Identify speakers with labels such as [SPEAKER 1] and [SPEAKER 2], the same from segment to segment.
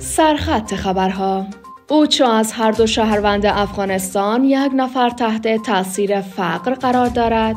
[SPEAKER 1] سرخط خبرها اوچو از هر دو شهروند افغانستان یک نفر تحت تاثیر فقر قرار دارد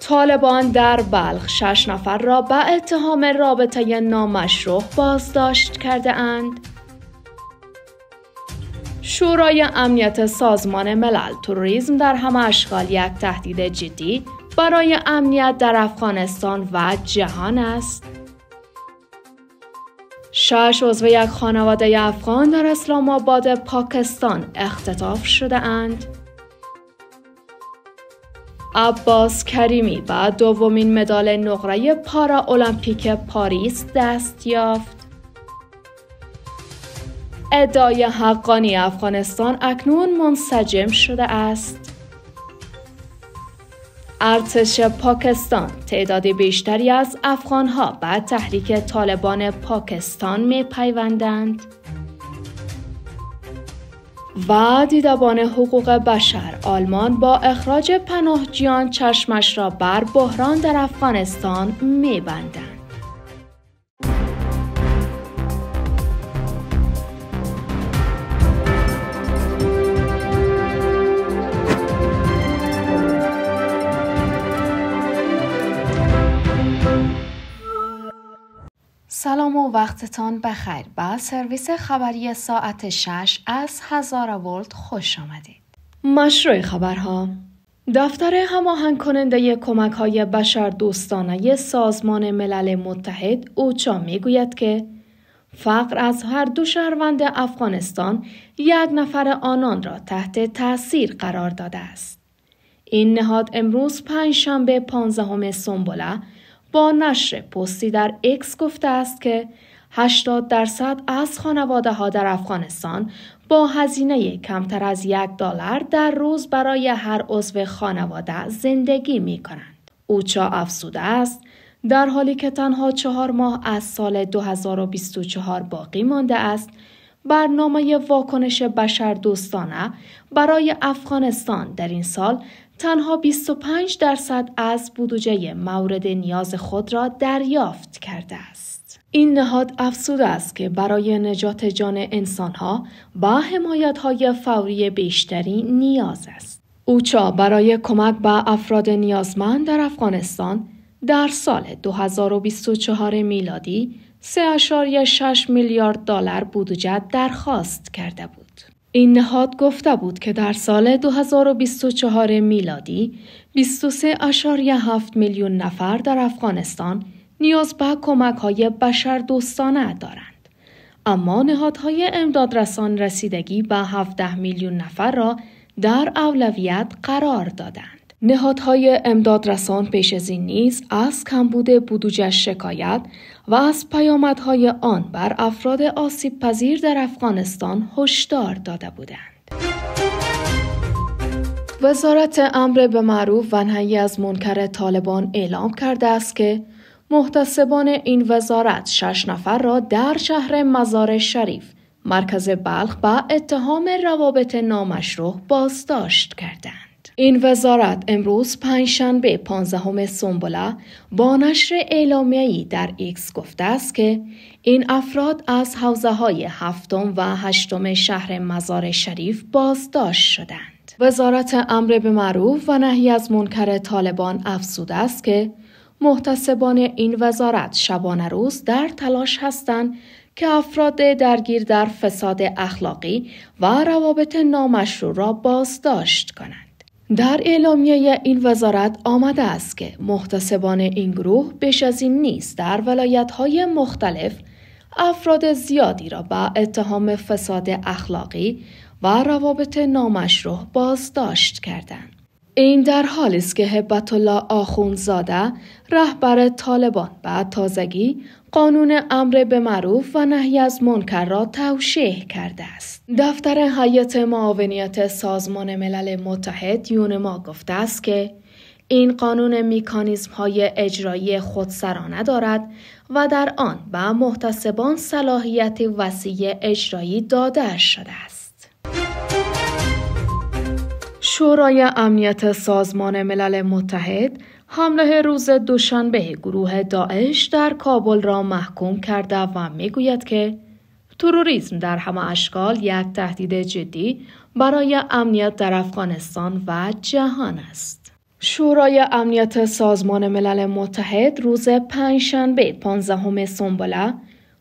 [SPEAKER 1] طالبان در بلخ شش نفر را به اتهام رابطه نامشروع بازداشت کرده اند. شورای امنیت سازمان ملل توریسم در همه اشغال یک تهدید جدی برای امنیت در افغانستان و جهان است. شش عضو یک خانواده افغان در اسلام آباد پاکستان اختطاف شده اند. عباس کریمی و دومین مدال نقره پارا المپیک پاریس دست یافت. ادای حقانی افغانستان اکنون منسجم شده است. ارتش پاکستان تعداد بیشتری از افغانها بعد تحریک طالبان پاکستان می پیوندند. و دیدبان حقوق بشر آلمان با اخراج پناهجویان چشمش را بر بحران در افغانستان می بندند. سلام و وقتتان بخیر به سرویس خبری ساعت 6 از هزار ولت خوش آمدید. مشروع خبرها دفتر هماهنگ کننده کمک های بشر دوستانه سازمان ملل متحد اوچا گوید که فقر از هر دو شهروند افغانستان یک نفر آنان را تحت تاثیر قرار داده است. این نهاد امروز پنجشنبه 15 سنبوله با نشر پستی در اکس گفته است که 80 درصد از خانواده ها در افغانستان با هزینه کمتر از یک دلار در روز برای هر عضو خانواده زندگی می کنند. اوچا افزوده است در حالی که تنها چهار ماه از سال 2024 باقی مانده است برنامه واکنش بشر دوستانه برای افغانستان در این سال تنها 25 درصد از بودجه مورد نیاز خود را دریافت کرده است. این نهاد افسود است که برای نجات جان انسانها با حمایت های فوری بیشتری نیاز است. اوچا برای کمک به افراد نیازمند در افغانستان در سال 2024 میلادی 3.6 میلیارد دلار بودجه درخواست کرده بود. این نهاد گفته بود که در سال 2024 میلادی 23.7 میلیون نفر در افغانستان نیاز به کمک های بشر دوستانه دارند. اما نهادهای امدادرسان رسیدگی به 17 میلیون نفر را در اولویت قرار دادند. نهادهای امدادرسان پیش از این نیز از کمبود بودجه شکایت و از پیامدهای آن بر افراد آسیب پذیر در افغانستان هشدار داده بودند. وزارت امر به معروف و نهی از منکر طالبان اعلام کرده است که محتسبان این وزارت شش نفر را در شهر مزار شریف مرکز بلخ با اتهام روابط نامشروع بازداشت کردند. این وزارت امروز پنجشنبه 15 سنبله با نشر اعلامیه‌ای در ایکس گفته است که این افراد از حوزه های هفتم و هشتم شهر مزار شریف بازداشت شدند. وزارت امر به معروف و نهی از منکر طالبان افزود است که محتسبان این وزارت شبانه روز در تلاش هستند که افراد درگیر در فساد اخلاقی و روابط نامشروع را بازداشت کنند. در اعلامیه این وزارت آمده است که محتسبان این گروه بیش از این نیست در ولایت های مختلف افراد زیادی را به اتهام فساد اخلاقی و روابط نامشروع بازداشت کردند. این در حالی است که هبت الله آخونزاده رهبر طالبان به تازگی قانون امر به معروف و نهی از منکر را توشیح کرده است. دفتر هیئت معاونیت سازمان ملل متحد ما گفته است که این قانون میکانیزم های اجرایی خودسرانه دارد و در آن به محتسبان صلاحیت وسیع اجرایی داده شده است. شورای امنیت سازمان ملل متحد حمله روز دوشنبه گروه داعش در کابل را محکوم کرده و میگوید که تروریسم در همه اشکال یک تهدید جدی برای امنیت در افغانستان و جهان است. شورای امنیت سازمان ملل متحد روز پنجشنبه 15 سنبله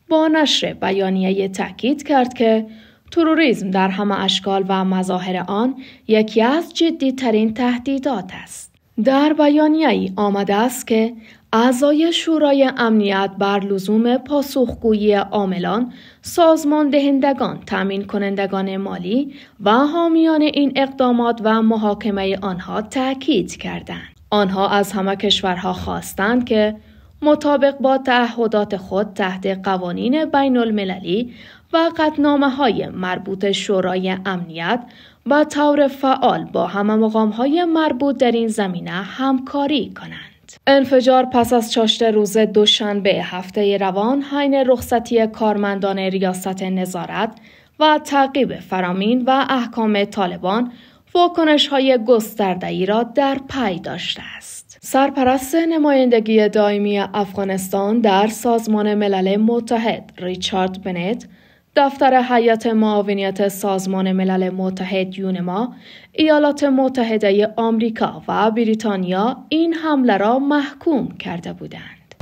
[SPEAKER 1] با نشر بیانیه تاکید کرد که تروریسم در همه اشکال و مظاهر آن یکی از جدیترین تهدیدات است. در ای آمده است که اعضای شورای امنیت بر لزوم پاسخگویی عاملان، سازمان دهندگان، کنندگان مالی و حامیان این اقدامات و محاکمه آنها تاکید کردند. آنها از همه کشورها خواستند که مطابق با تعهدات خود تحت قوانین بین المللی و قطنامه های مربوط شورای امنیت و طور فعال با همه مقام های مربوط در این زمینه همکاری کنند. انفجار پس از چاشت روز دوشنبه هفته روان حین رخصتی کارمندان ریاست نظارت و تعقیب فرامین و احکام طالبان واکنش های گسترده ای را در پی داشته است. سرپرست نمایندگی دائمی افغانستان در سازمان ملل متحد ریچارد بنت دفتر حیات معاونیت سازمان ملل متحد یونما، ایالات متحده آمریکا و بریتانیا این حمله را محکوم کرده بودند.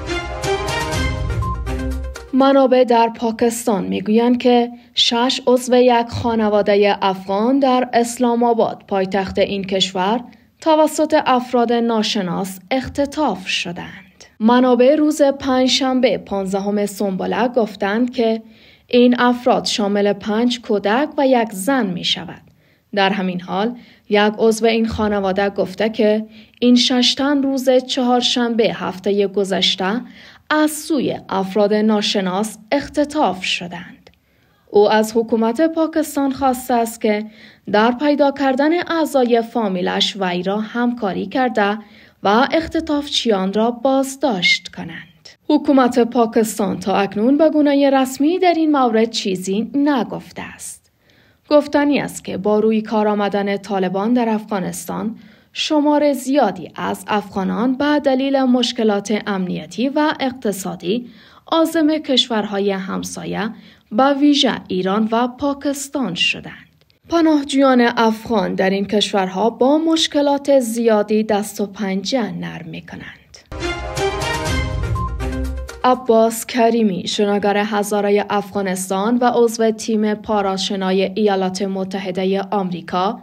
[SPEAKER 1] منابع در پاکستان میگویند که شش عضو یک خانواده افغان در اسلام آباد پایتخت این کشور توسط افراد ناشناس اختطاف شدند. منابع روز پنجشنبه 15 سنباله گفتند که این افراد شامل پنج کودک و یک زن می شود. در همین حال یک عضو این خانواده گفته که این ششتن روز چهارشنبه هفته گذشته از سوی افراد ناشناس اختطاف شدند. او از حکومت پاکستان خواسته است که در پیدا کردن اعضای فامیلش وی را همکاری کرده و چیان را بازداشت کنند. حکومت پاکستان تا اکنون به گونه رسمی در این مورد چیزی نگفته است. گفتنی است که با روی کار آمدن طالبان در افغانستان شمار زیادی از افغانان به دلیل مشکلات امنیتی و اقتصادی آزم کشورهای همسایه به ویژه ایران و پاکستان شدند. پناهجویان افغان در این کشورها با مشکلات زیادی دست و پنجه نرم می عباس کریمی شناگر هزاره افغانستان و عضو تیم پاراشنای ایالات متحده آمریکا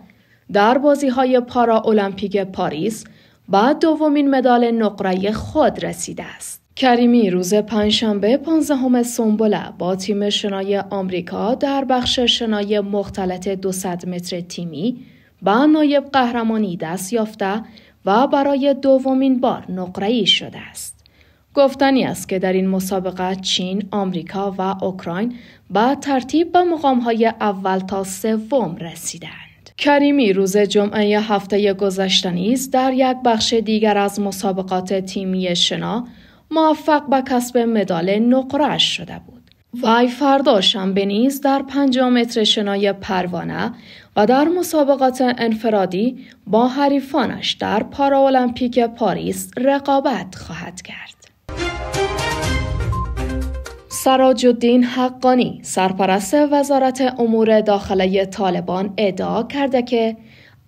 [SPEAKER 1] در بازی های پارا المپیک پاریس بعد دومین مدال نقره خود رسیده است. کریمی روز پنجشنبه 15 سنبله با تیم شنای آمریکا در بخش شنای مختلط 200 متر تیمی با نایب قهرمانی دست یافته و برای دومین بار ای شده است. گفتنی است که در این مسابقه چین، آمریکا و اوکراین با ترتیب به مقامهای اول تا سوم رسیدند. کریمی روز جمعه هفته گذشته نیز در یک بخش دیگر از مسابقات تیمی شنا موفق به کسب مدال نقرهاش شده بود وی فردا شنبه نیز در پنجا متر شنای پروانه و در مسابقات انفرادی با حریفانش در پارالمپیک پاریس رقابت خواهد کرد سراج الدین حقانی سرپرست وزارت امور داخلی طالبان ادعا کرده که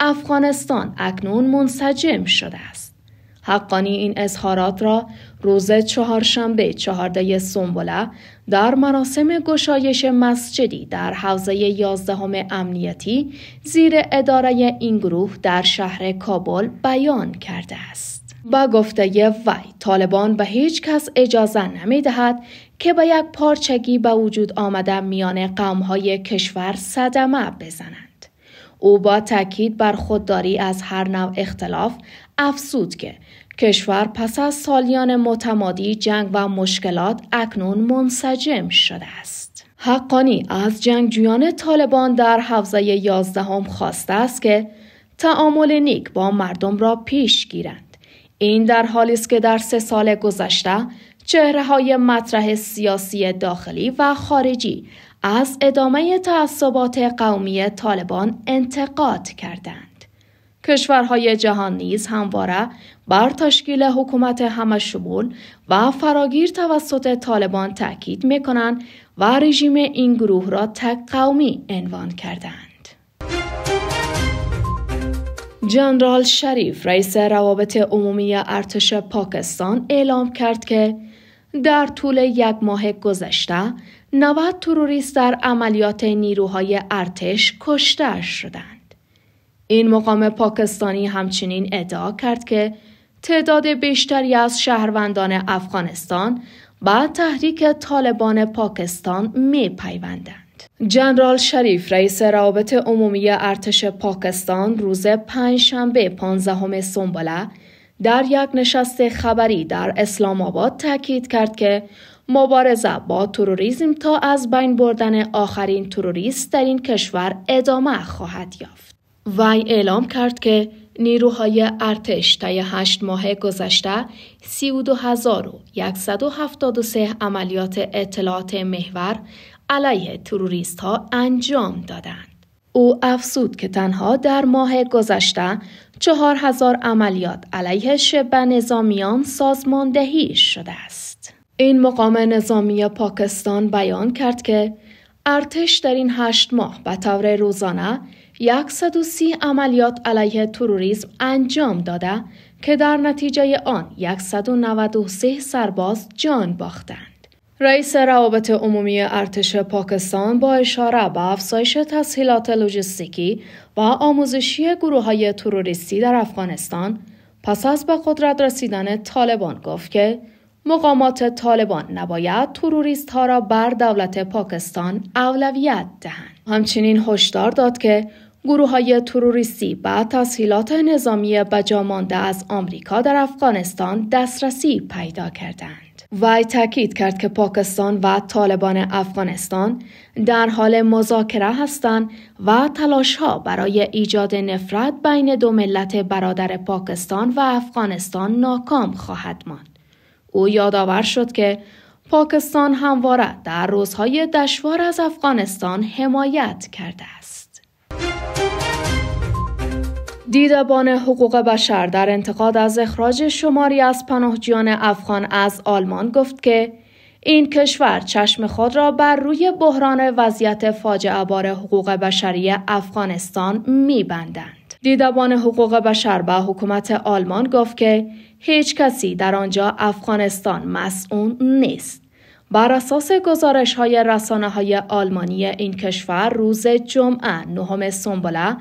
[SPEAKER 1] افغانستان اکنون منسجم شده است. حقانی این اظهارات را روز چهارشنبه چهارده سنبله در مراسم گشایش مسجدی در حوزه یازدهم امنیتی زیر اداره این گروه در شهر کابل بیان کرده است. با گفته وی طالبان به هیچ کس اجازه نمی دهد که به یک پارچگی به وجود آمده میان قومهای کشور صدمه بزنند. او با تاکید بر خودداری از هر نوع اختلاف افسود که کشور پس از سالیان متمادی جنگ و مشکلات اکنون منسجم شده است. حقانی از جنگجویان طالبان در حوزه یازدهم خواسته است که تعامل نیک با مردم را پیش گیرند. این در حالی است که در سه سال گذشته چهره های مطرح سیاسی داخلی و خارجی از ادامه تعصبات قومی طالبان انتقاد کردند. کشورهای جهان نیز همواره بر تشکیل حکومت همشمول و فراگیر توسط طالبان تاکید میکنند و رژیم این گروه را تک قومی عنوان کردند. جنرال شریف رئیس روابط عمومی ارتش پاکستان اعلام کرد که در طول یک ماه گذشته 90 تروریست در عملیات نیروهای ارتش کشته شدند. این مقام پاکستانی همچنین ادعا کرد که تعداد بیشتری از شهروندان افغانستان با تحریک طالبان پاکستان می پیوندند. جنرال شریف رئیس روابط عمومی ارتش پاکستان روز پنجشنبه 15 سنبله در یک نشست خبری در اسلام آباد تاکید کرد که مبارزه با تروریزم تا از بین بردن آخرین تروریست در این کشور ادامه خواهد یافت. وی اعلام کرد که نیروهای ارتش تا هشت ماه گذشته 32173 عملیات اطلاعات محور علیه تروریست ها انجام دادند. او افزود که تنها در ماه گذشته چهار هزار عملیات علیه شبه نظامیان سازماندهی شده است. این مقام نظامی پاکستان بیان کرد که ارتش در این هشت ماه به طور روزانه 130 عملیات علیه تروریسم انجام داده که در نتیجه آن 193 سرباز جان باختند. رئیس روابط عمومی ارتش پاکستان با اشاره به افزایش تسهیلات لوجستیکی و آموزشی گروه های تروریستی در افغانستان پس از به قدرت رسیدن طالبان گفت که مقامات طالبان نباید تروریست ها را بر دولت پاکستان اولویت دهند. همچنین هشدار داد که گروه های تروریستی و تسهیلات نظامی بجامانده از آمریکا در افغانستان دسترسی پیدا کردند. وی تاکید کرد که پاکستان و طالبان افغانستان در حال مذاکره هستند و تلاش ها برای ایجاد نفرت بین دو ملت برادر پاکستان و افغانستان ناکام خواهد ماند. او یادآور شد که پاکستان همواره در روزهای دشوار از افغانستان حمایت کرده است. دیدبان حقوق بشر در انتقاد از اخراج شماری از پناهجویان افغان از آلمان گفت که این کشور چشم خود را بر روی بحران وضعیت فاجعه بار حقوق بشری افغانستان میبندند. دیدبان حقوق بشر به حکومت آلمان گفت که هیچ کسی در آنجا افغانستان مسئول نیست. بر اساس گزارش های رسانه های آلمانی این کشور روز جمعه نهم سنبله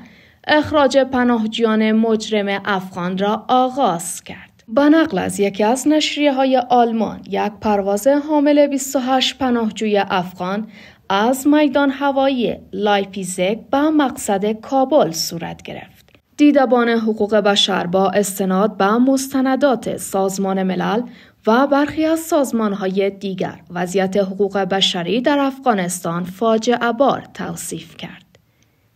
[SPEAKER 1] اخراج پناهجویان مجرم افغان را آغاز کرد. با نقل از یکی از نشریه های آلمان یک پرواز حامل 28 پناهجوی افغان از میدان هوایی لایپیزک به مقصد کابل صورت گرفت. دیدبان حقوق بشر با استناد به مستندات سازمان ملل و برخی از سازمان های دیگر وضعیت حقوق بشری در افغانستان فاجعه بار توصیف کرد.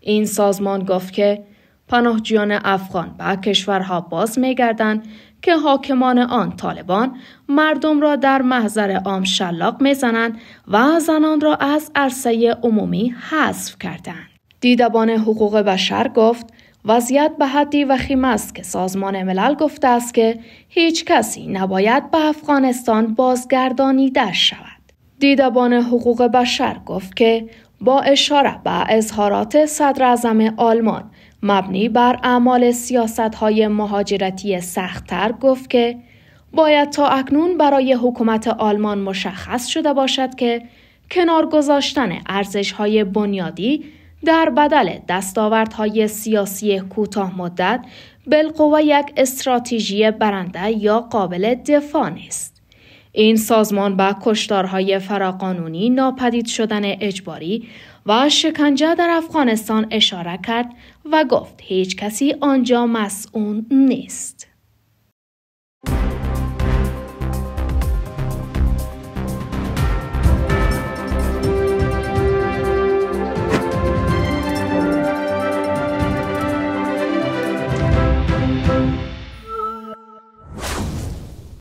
[SPEAKER 1] این سازمان گفت که پناهجویان افغان به کشورها باز میگردند که حاکمان آن طالبان مردم را در محضر عام شلاق میزنند و زنان را از عرصه عمومی حذف کردند. دیدبان حقوق بشر گفت وضعیت به حدی وخیم است که سازمان ملل گفته است که هیچ کسی نباید به افغانستان بازگردانیده شود. دیدبان حقوق بشر گفت که با اشاره به اظهارات صدر اعظم آلمان مبنی بر اعمال سیاست های مهاجرتی سختتر گفت که باید تا اکنون برای حکومت آلمان مشخص شده باشد که کنار گذاشتن ارزش های بنیادی در بدل دستاوردهای سیاسی کوتاه مدت بالقوه یک استراتژی برنده یا قابل دفاع نیست. این سازمان به کشتارهای فراقانونی ناپدید شدن اجباری و شکنجه در افغانستان اشاره کرد و گفت هیچ کسی آنجا مسئول نیست.